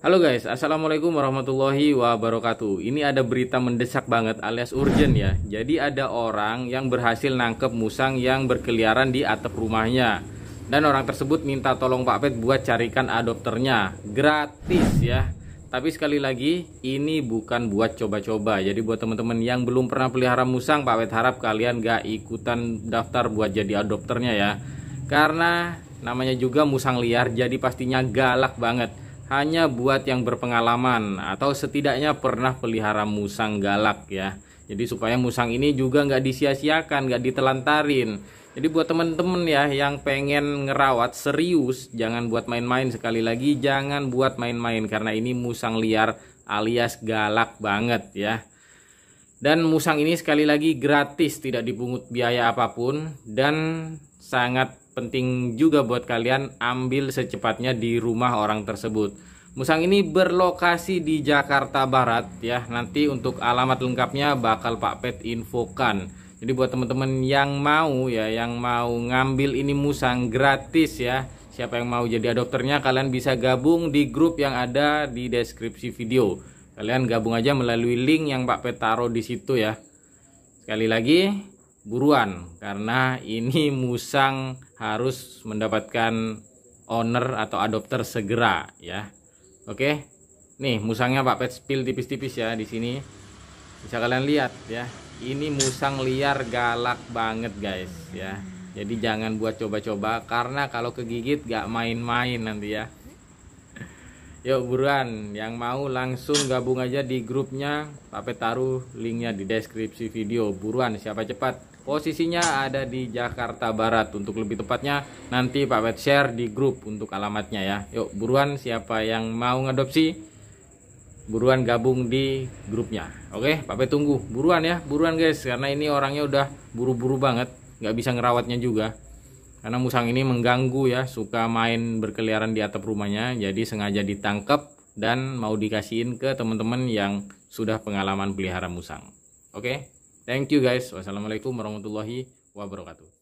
Halo guys, assalamualaikum warahmatullahi wabarakatuh. Ini ada berita mendesak banget alias urgent ya. Jadi ada orang yang berhasil nangkep musang yang berkeliaran di atap rumahnya. Dan orang tersebut minta tolong Pak Pet buat carikan adopternya gratis ya. Tapi sekali lagi ini bukan buat coba-coba. Jadi buat teman-teman yang belum pernah pelihara musang, Pak Pet harap kalian gak ikutan daftar buat jadi adopternya ya. Karena namanya juga musang liar, jadi pastinya galak banget hanya buat yang berpengalaman atau setidaknya pernah pelihara musang galak ya. Jadi supaya musang ini juga nggak disia-siakan, nggak ditelantarin. Jadi buat teman-teman ya yang pengen ngerawat serius, jangan buat main-main sekali lagi, jangan buat main-main karena ini musang liar alias galak banget ya. Dan musang ini sekali lagi gratis, tidak dipungut biaya apapun dan sangat penting juga buat kalian ambil secepatnya di rumah orang tersebut. Musang ini berlokasi di Jakarta Barat ya. Nanti untuk alamat lengkapnya bakal Pak Pet infokan. Jadi buat teman-teman yang mau ya, yang mau ngambil ini musang gratis ya. Siapa yang mau jadi adopternya kalian bisa gabung di grup yang ada di deskripsi video. Kalian gabung aja melalui link yang Pak Pet taruh di situ ya. Sekali lagi, buruan karena ini musang harus mendapatkan owner atau adopter segera ya. Oke. Nih musangnya Pak Pet spill tipis-tipis ya di sini. Bisa kalian lihat ya. Ini musang liar galak banget guys ya. Jadi jangan buat coba-coba karena kalau kegigit gak main-main nanti ya. Yuk buruan yang mau langsung gabung aja di grupnya Pape taruh linknya di deskripsi video Buruan siapa cepat Posisinya ada di Jakarta Barat Untuk lebih tepatnya nanti Pak Pet share di grup untuk alamatnya ya Yuk buruan siapa yang mau ngadopsi Buruan gabung di grupnya Oke Pak Pet tunggu buruan ya Buruan guys karena ini orangnya udah buru-buru banget nggak bisa ngerawatnya juga karena musang ini mengganggu ya, suka main berkeliaran di atap rumahnya, jadi sengaja ditangkap dan mau dikasihin ke teman-teman yang sudah pengalaman pelihara musang. Oke, okay? thank you guys. Wassalamualaikum warahmatullahi wabarakatuh.